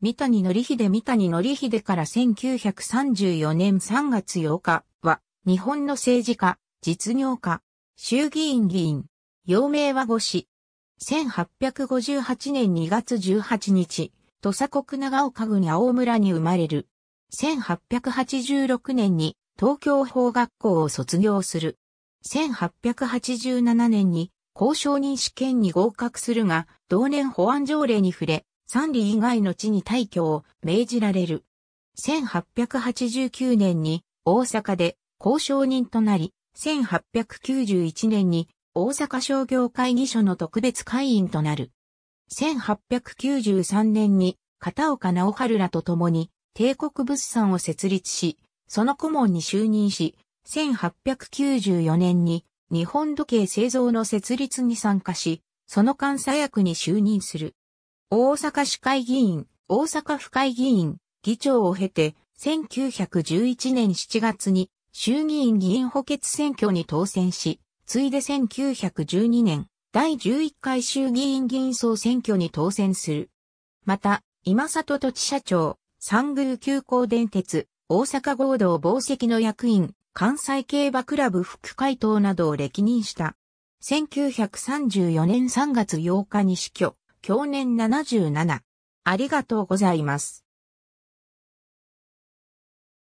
三谷則秀三谷則秀から1934年3月8日は、日本の政治家、実業家、衆議院議員、陽明和護士。1858年2月18日、土佐国長岡郡青村に生まれる。1886年に東京法学校を卒業する。1887年に公証人試験に合格するが、同年保安条例に触れ、三里以外の地に退去を命じられる。1889年に大阪で交渉人となり、1891年に大阪商業会議所の特別会員となる。1893年に片岡直春らと共に帝国物産を設立し、その顧問に就任し、1894年に日本時計製造の設立に参加し、その監査役に就任する。大阪市会議員、大阪府会議員、議長を経て、1911年7月に衆議院議員補欠選挙に当選し、ついで1912年、第11回衆議院議員総選挙に当選する。また、今里土地社長、三宮急行電鉄、大阪合同防石の役員、関西競馬クラブ副会頭などを歴任した。1934年3月8日に死去。享年77。ありがとうございます。